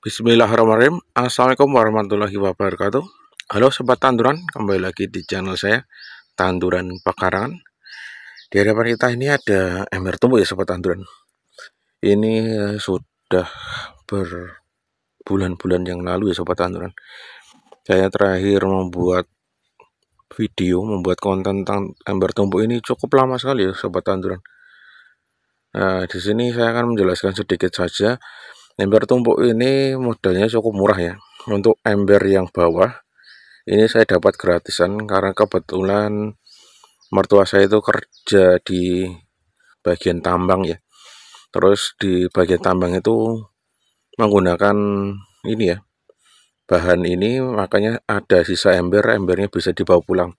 Bismillahirrahmanirrahim Assalamualaikum warahmatullahi wabarakatuh Halo Sobat Tanduran Kembali lagi di channel saya Tanduran Pekarangan Di hadapan kita ini ada ember tumbuh ya Sobat Tanduran Ini eh, sudah berbulan-bulan yang lalu ya Sobat Tanduran Saya terakhir membuat video Membuat konten tentang ember tumbuh ini cukup lama sekali ya Sobat Tanduran Nah di sini saya akan menjelaskan sedikit saja Ember tumpuk ini modalnya cukup murah ya. Untuk ember yang bawah ini saya dapat gratisan karena kebetulan mertua saya itu kerja di bagian tambang ya. Terus di bagian tambang itu menggunakan ini ya bahan ini makanya ada sisa ember embernya bisa dibawa pulang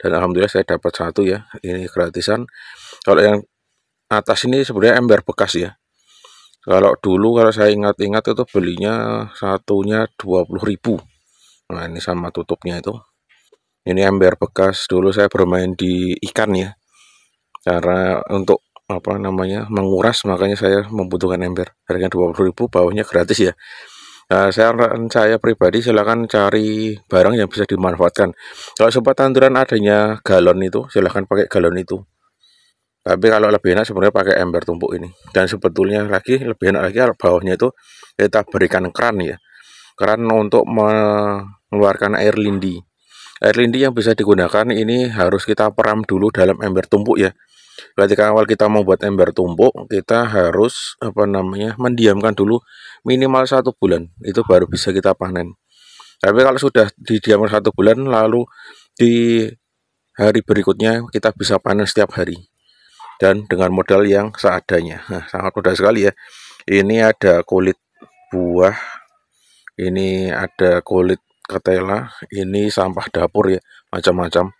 dan alhamdulillah saya dapat satu ya ini gratisan kalau yang atas ini sebenarnya ember bekas ya kalau dulu kalau saya ingat-ingat itu belinya satunya 20.000. Nah, ini sama tutupnya itu. Ini ember bekas dulu saya bermain di ikan ya. Cara untuk apa namanya menguras makanya saya membutuhkan ember. Harganya 20.000, bawahnya gratis ya. Nah, saya saya pribadi silahkan cari barang yang bisa dimanfaatkan. Kalau sempat tanduran adanya galon itu, silahkan pakai galon itu tapi kalau lebih enak sebenarnya pakai ember tumpuk ini dan sebetulnya lagi lebih enak lagi kalau bawahnya itu kita berikan keran ya keran untuk mengeluarkan air lindi air lindi yang bisa digunakan ini harus kita peram dulu dalam ember tumpuk ya ketika awal kita membuat ember tumpuk kita harus apa namanya mendiamkan dulu minimal satu bulan itu baru bisa kita panen tapi kalau sudah didiamkan satu bulan lalu di hari berikutnya kita bisa panen setiap hari dan dengan modal yang seadanya nah, sangat mudah sekali ya ini ada kulit buah ini ada kulit ketela ini sampah dapur ya macam-macam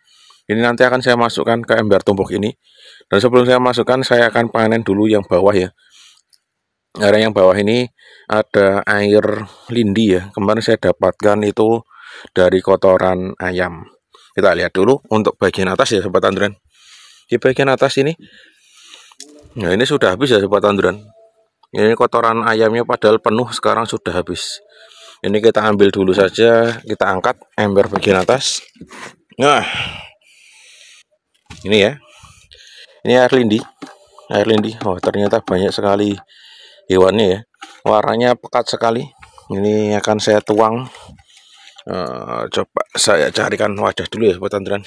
ini nanti akan saya masukkan ke ember tumpuk ini dan sebelum saya masukkan saya akan panen dulu yang bawah ya area yang bawah ini ada air lindi ya kemarin saya dapatkan itu dari kotoran ayam kita lihat dulu untuk bagian atas ya sobat Andren di bagian atas ini nah ini sudah habis ya sobat tanduran ini kotoran ayamnya padahal penuh sekarang sudah habis ini kita ambil dulu saja kita angkat ember bagian atas nah ini ya ini air lindi air lindi oh ternyata banyak sekali hewannya ya warnanya pekat sekali ini akan saya tuang uh, coba saya carikan wadah dulu ya Sobat tanduran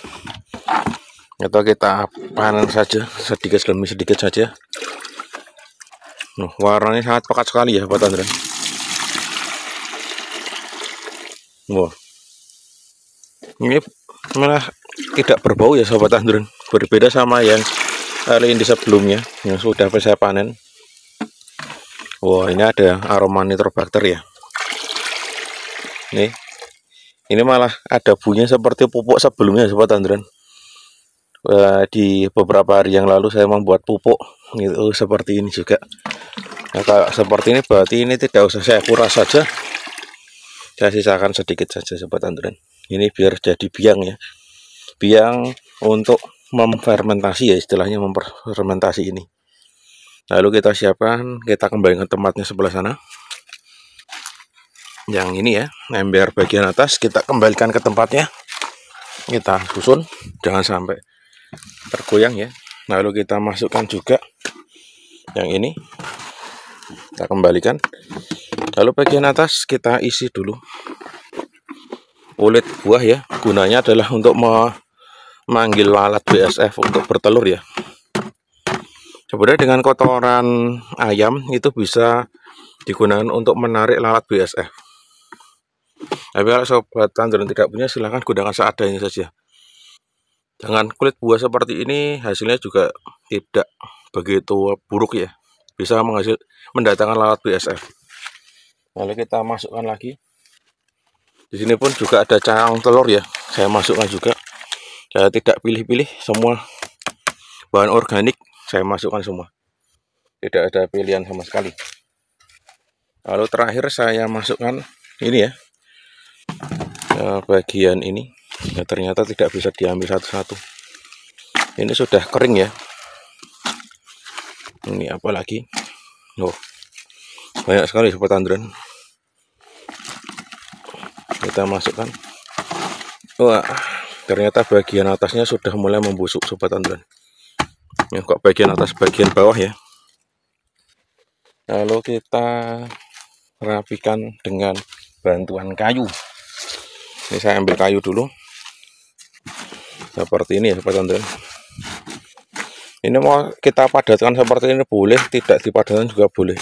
atau kita panen saja sedikit demi sedikit saja Nuh, warnanya sangat pekat sekali ya, buat Tandren. Wow. Ini malah tidak berbau ya, Sobat Tandren. Berbeda sama yang hari ini sebelumnya, yang sudah saya panen. Wah, wow, ini ada aroma nitrobakter ya. Nih, ini malah ada bunyi seperti pupuk sebelumnya, Sobat Tandren. Eh, di beberapa hari yang lalu saya membuat pupuk itu seperti ini juga nah, kalau seperti ini berarti ini tidak usah saya kuras saja saya sisakan sedikit saja sobat anduran ini biar jadi biang ya biang untuk memfermentasi ya istilahnya memfermentasi ini lalu kita siapkan kita kembali ke tempatnya sebelah sana yang ini ya ember bagian atas kita kembalikan ke tempatnya kita susun jangan sampai tergoyang ya nah, lalu kita masukkan juga yang ini kita kembalikan lalu bagian atas kita isi dulu kulit buah ya gunanya adalah untuk memanggil lalat BSF untuk bertelur ya sebenarnya dengan kotoran ayam itu bisa digunakan untuk menarik lalat BSF tapi kalau sobat tanduran tidak punya silahkan gunakan seadanya saja dengan kulit buah seperti ini hasilnya juga tidak begitu buruk ya. Bisa menghasil mendatangkan lalat BSF. Lalu kita masukkan lagi. Di sini pun juga ada cangkang telur ya. Saya masukkan juga. Saya tidak pilih-pilih semua bahan organik saya masukkan semua. Tidak ada pilihan sama sekali. Lalu terakhir saya masukkan ini ya. Eh, bagian ini ya ternyata tidak bisa diambil satu-satu ini sudah kering ya ini apa lagi oh banyak sekali sobat andren kita masukkan wah ternyata bagian atasnya sudah mulai membusuk sobat andren ya kok bagian atas bagian bawah ya lalu kita rapikan dengan bantuan kayu ini saya ambil kayu dulu seperti ini ya sobat santun ini mau kita padatkan seperti ini boleh tidak dipadatkan juga boleh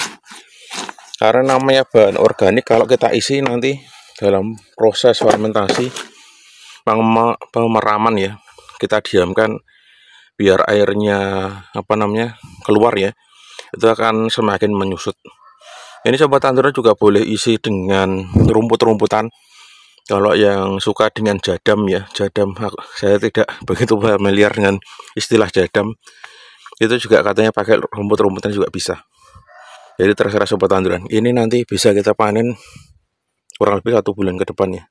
karena namanya bahan organik kalau kita isi nanti dalam proses fermentasi pemeraman ya kita diamkan biar airnya apa namanya keluar ya itu akan semakin menyusut ini sobat tandur juga boleh isi dengan rumput-rumputan kalau yang suka dengan jadam ya jadam saya tidak begitu familiar dengan istilah jadam itu juga katanya pakai rumput-rumputan juga bisa jadi terserah sobat tanduran ini nanti bisa kita panen kurang lebih satu bulan ke depannya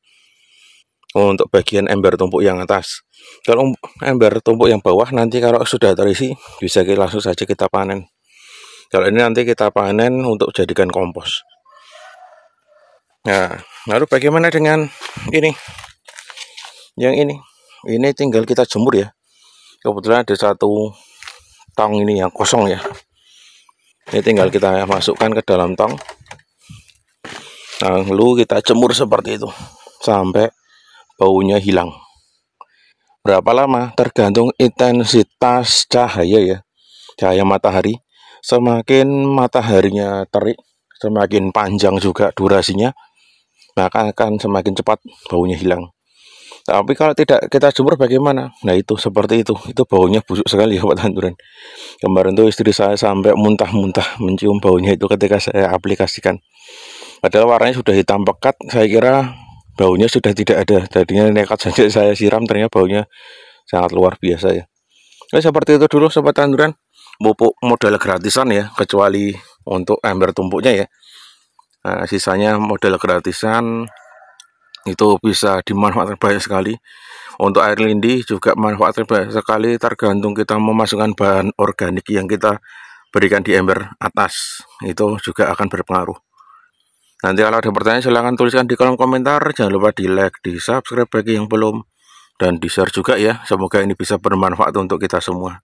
oh, untuk bagian ember tumpuk yang atas kalau ember tumpuk yang bawah nanti kalau sudah terisi bisa langsung saja kita panen kalau ini nanti kita panen untuk jadikan kompos Nah, lalu bagaimana dengan ini? Yang ini. Ini tinggal kita jemur ya. Kebetulan ada satu tong ini yang kosong ya. Ini tinggal kita masukkan ke dalam tong. Lalu kita jemur seperti itu sampai baunya hilang. Berapa lama? Tergantung intensitas cahaya ya. Cahaya matahari. Semakin mataharinya terik, semakin panjang juga durasinya, maka nah, akan semakin cepat baunya hilang. Tapi kalau tidak kita jemur bagaimana? Nah itu seperti itu, itu baunya busuk sekali ya Pak Tanduran. Kemarin tuh istri saya sampai muntah-muntah mencium baunya itu ketika saya aplikasikan. Padahal warnanya sudah hitam pekat, saya kira baunya sudah tidak ada. Tadinya nekat saja saya siram, ternyata baunya sangat luar biasa ya. Nah, seperti itu dulu Sobat Tanduran, pupuk modal gratisan ya, kecuali untuk ember tumpuknya ya. Nah, sisanya model gratisan itu bisa dimanfaatkan banyak sekali. Untuk air lindi juga manfaatnya banyak sekali tergantung kita memasukkan bahan organik yang kita berikan di ember atas. Itu juga akan berpengaruh. Nanti kalau ada pertanyaan silahkan tuliskan di kolom komentar. Jangan lupa di like, di subscribe bagi yang belum. Dan di share juga ya. Semoga ini bisa bermanfaat untuk kita semua.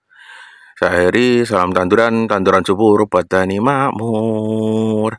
Saya Heri, salam tanduran, tanduran subur, batani makmur.